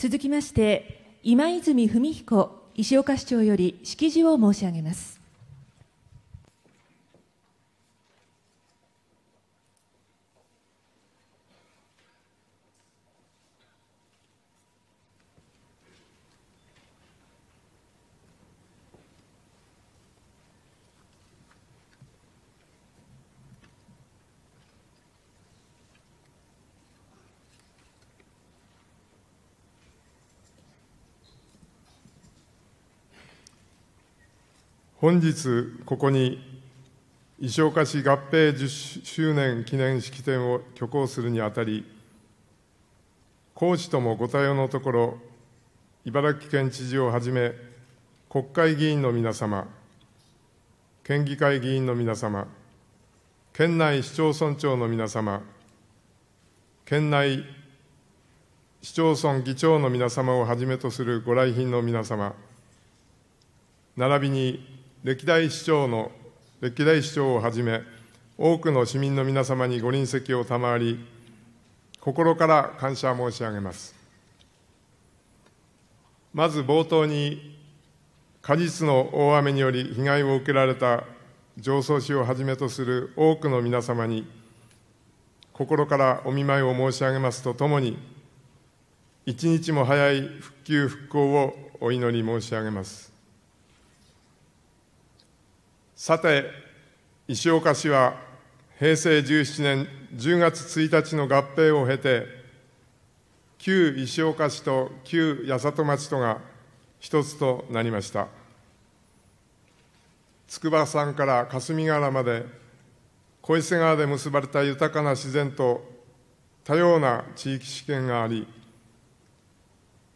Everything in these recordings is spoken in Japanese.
続きまして今泉文彦石岡市長より式辞を申し上げます本日、ここに石岡市合併10周年記念式典を挙行するにあたり、講師ともご対応のところ、茨城県知事をはじめ、国会議員の皆様、県議会議員の皆様、県内市町村長の皆様、県内市町村議長の皆様をはじめとするご来賓の皆様、並びに歴代市長の、歴代市長をはじめ、多くの市民の皆様にご臨席を賜り、心から感謝申し上げます。まず冒頭に、果実の大雨により被害を受けられた常総市をはじめとする多くの皆様に、心からお見舞いを申し上げますとともに、一日も早い復旧・復興をお祈り申し上げます。さて、石岡市は平成17年10月1日の合併を経て、旧石岡市と旧八里町とが一つとなりました。筑波山から霞ヶ浦まで小伊勢川で結ばれた豊かな自然と多様な地域試験があり、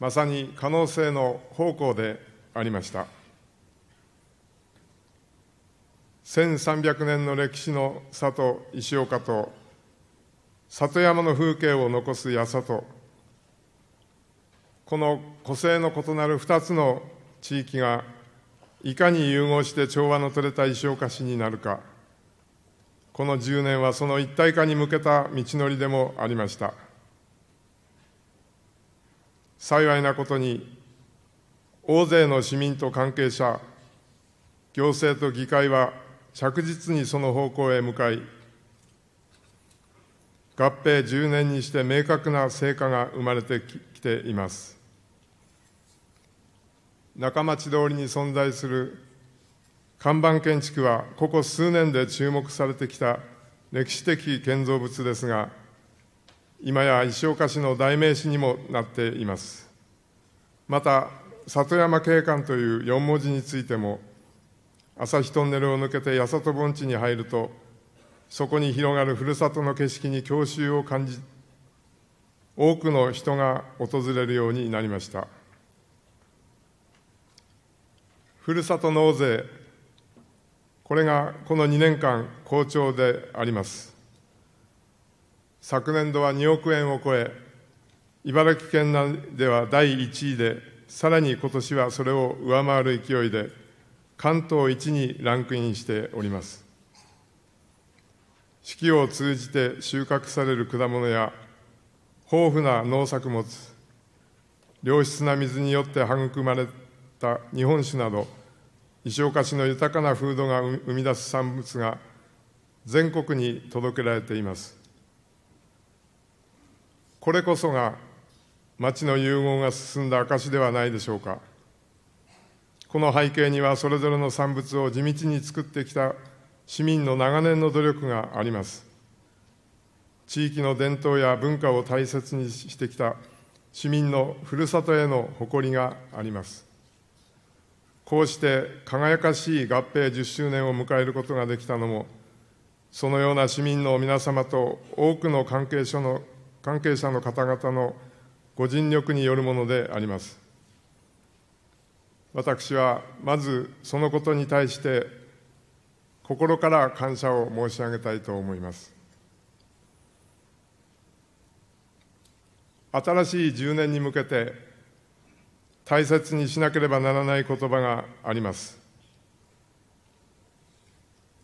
まさに可能性の方向でありました。1300年の歴史の里石岡と里山の風景を残す八里この個性の異なる2つの地域がいかに融合して調和の取れた石岡市になるかこの10年はその一体化に向けた道のりでもありました幸いなことに大勢の市民と関係者行政と議会は着実にその方向へ向かい、合併10年にして明確な成果が生まれてきています。中町通りに存在する看板建築は、ここ数年で注目されてきた歴史的建造物ですが、今や石岡市の代名詞にもなっています。また、里山景観という4文字についても、朝日トンネルを抜けて八里盆地に入ると、そこに広がるふるさとの景色に郷愁を感じ、多くの人が訪れるようになりました。ふるさと納税、これがこの2年間好調であります。昨年度は2億円を超え、茨城県内では第1位で、さらに今年はそれを上回る勢いで、関東一にランクインしております。四季を通じて収穫される果物や豊富な農作物、良質な水によって育まれた日本酒など、石岡市の豊かな風土が生み出す産物が全国に届けられています。これこそが町の融合が進んだ証ではないでしょうか。この背景には、それぞれの産物を地道に作ってきた市民の長年の努力があります。地域の伝統や文化を大切にしてきた市民のふるさとへの誇りがあります。こうして輝かしい合併10周年を迎えることができたのも、そのような市民の皆様と多くの関係者の関係者の方々のご尽力によるものであります。私はまずそのことに対して心から感謝を申し上げたいと思います新しい10年に向けて大切にしなければならない言葉があります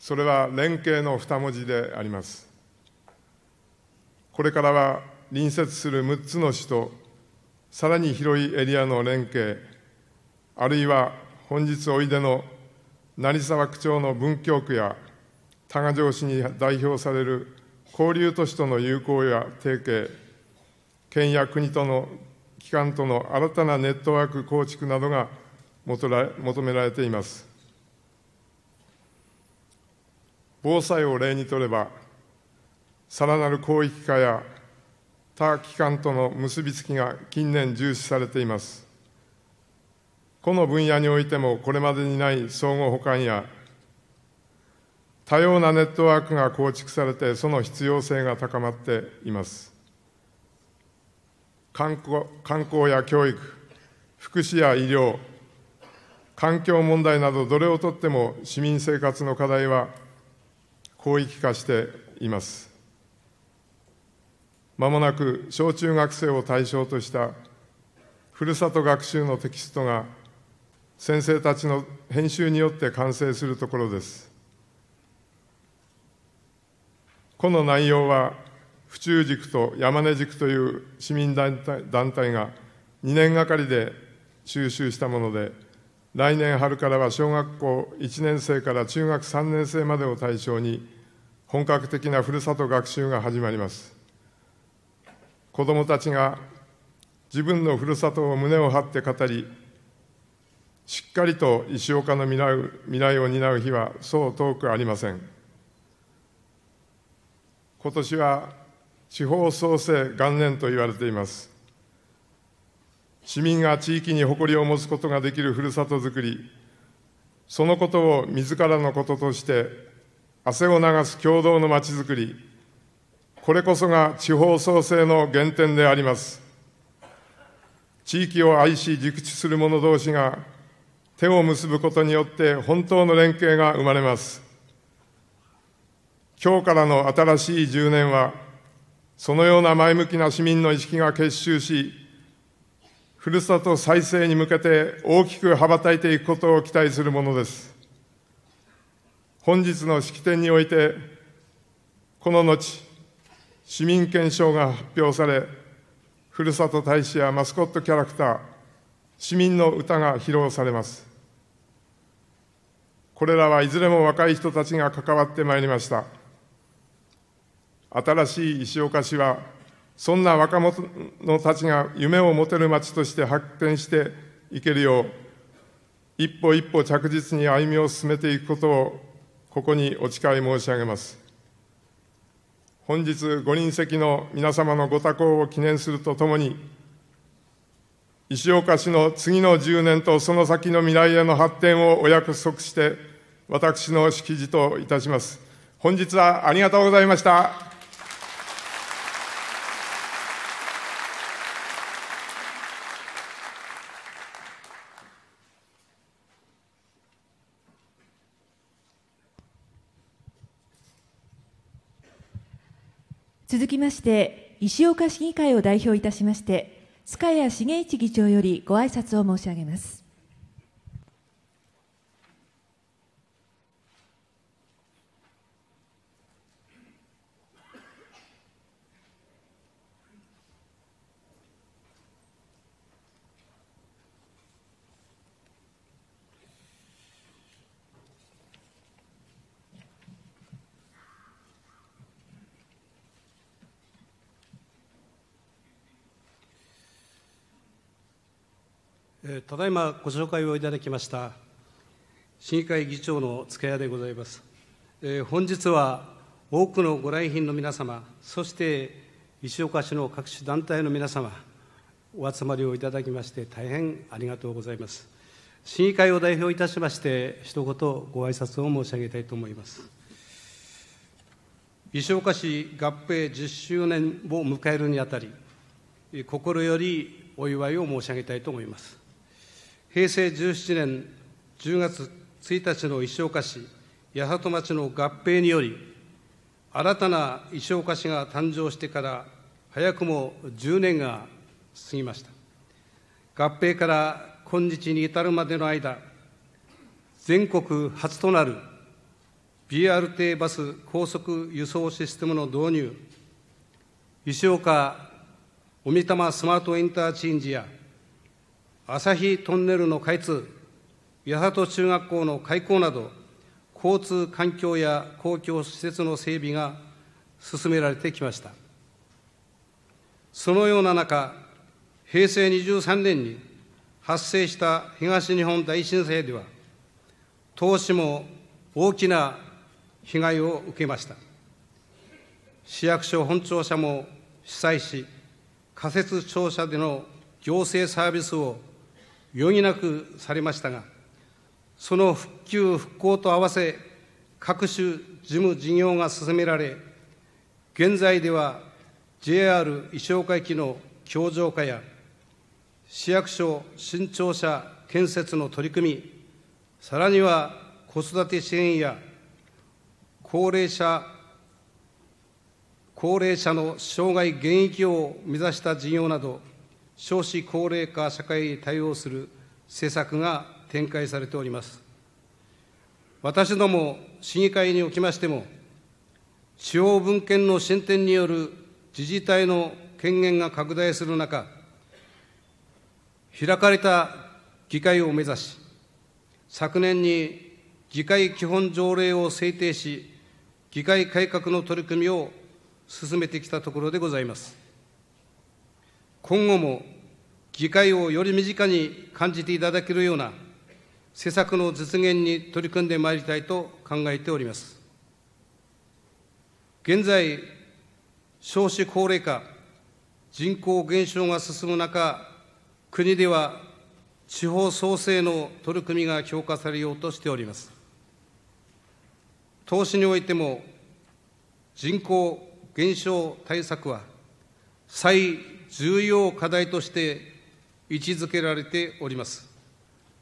それは連携の二文字でありますこれからは隣接する6つの市とさらに広いエリアの連携あるいは本日おいでの成沢区長の文京区や多賀城市に代表される交流都市との友好や提携、県や国との機関との新たなネットワーク構築などが求められています。防災を例にとれば、さらなる広域化や他機関との結びつきが近年重視されています。この分野においてもこれまでにない相互補完や多様なネットワークが構築されてその必要性が高まっています観光観光や教育福祉や医療環境問題などどれをとっても市民生活の課題は広域化していますまもなく小中学生を対象としたふるさと学習のテキストが先生たちの編集によって完成するところです。この内容は、府中塾と山根塾という市民団体団体が2年がかりで収集したもので、来年春からは小学校1年生から中学3年生までを対象に、本格的なふるさと学習が始まります。子どもたちが自分のふるさとを胸を張って語り、しっかりと石岡の未来を担う日はそう遠くありません今年は地方創生元年と言われています市民が地域に誇りを持つことができるふるさとづくりそのことを自らのこととして汗を流す共同のまちづくりこれこそが地方創生の原点であります地域を愛し熟知する者同士が手を結ぶことによって本当の連携が生まれます。今日からの新しい10年は、そのような前向きな市民の意識が結集し、ふるさと再生に向けて大きく羽ばたいていくことを期待するものです。本日の式典において、この後、市民憲章が発表され、ふるさと大使やマスコットキャラクター、市民の歌が披露されます。これらはいずれも若い人たちが関わってまいりました。新しい石岡市は、そんな若者たちが夢を持てる街として発展していけるよう、一歩一歩着実に歩みを進めていくことを、ここにお誓い申し上げます。本日、ご臨席の皆様のご多幸を記念するとともに、石岡市の次の10年とその先の未来への発展をお約束して、私の式辞といたします。本日はありがとうございました。続きまして、石岡市議会を代表いたしまして、塚谷茂一議長よりご挨拶を申し上げますただいまご紹介をいただきました市議会議長の塚谷でございます、え本日は多くのご来賓の皆様そして石岡市の各種団体の皆様お集まりをいただきまして大変ありがとうございます市議会を代表いたしまして一言ご挨拶を申し上げたいと思います石岡市合併10周年を迎えるにあたり心よりお祝いを申し上げたいと思います平成17年10月1日の石岡市八幡町の合併により、新たな石岡市が誕生してから早くも10年が過ぎました。合併から今日に至るまでの間、全国初となる BRT バス高速輸送システムの導入、石岡・小美玉スマートインターチェンジや朝日トンネルの開通、八郷中学校の開校など、交通環境や公共施設の整備が進められてきました。そのような中、平成23年に発生した東日本大震災では、投資も大きな被害を受けました。市役所本庁舎も被災し、仮設庁舎での行政サービスを余儀なくされましたが、その復旧・復興と合わせ、各種事務事業が進められ、現在では JR 石岡駅の橋上化や、市役所新庁舎建設の取り組み、さらには子育て支援や高齢者高齢者の障害現役を目指した事業など少子高齢化社会に対応する政策が展開されております。私ども市議会におきましても、地方分権の進展による自治体の権限が拡大する中、開かれた議会を目指し、昨年に議会基本条例を制定し、議会改革の取り組みを進めてきたところでございます。今後も議会をより身近に感じていただけるような施策の実現に取り組んでまいりたいと考えております。現在、少子高齢化、人口減少が進む中、国では地方創生の取り組みが強化されようとしております。投資においても、人口減少対策は最重要課題として位置づけられております。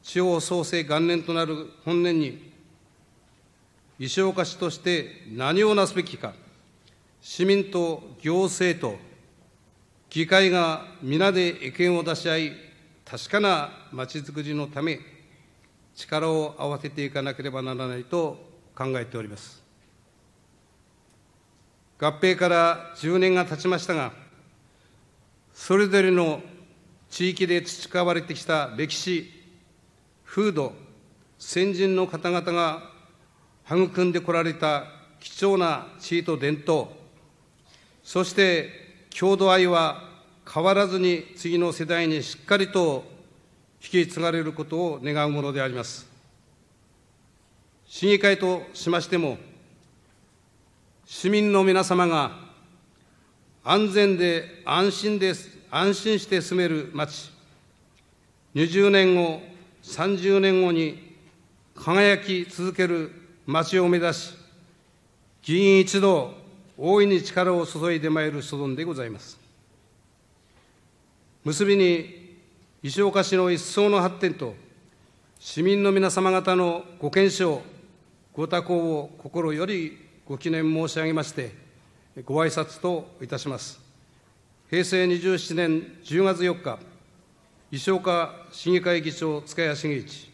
地方創生元年となる本年に、石岡市として何をなすべきか、市民と行政と議会が皆で意見を出し合い、確かなまちづくりのため、力を合わせていかなければならないと考えております。合併から10年が経ちましたが、それぞれの地域で培われてきた歴史、風土、先人の方々が育んでこられた貴重な地位と伝統、そして郷土愛は変わらずに次の世代にしっかりと引き継がれることを願うものであります。市議会としましても、市民の皆様が安全で安心です安心して住める街、20年後、30年後に輝き続ける街を目指し、議員一同、大いに力を注いでまいる所存でございます。結びに、石岡市の一層の発展と、市民の皆様方のご健勝、ご多幸を心よりご記念申し上げまして、ご挨拶といたします。平成27年10月4日、石岡市議会議長、塚谷茂一。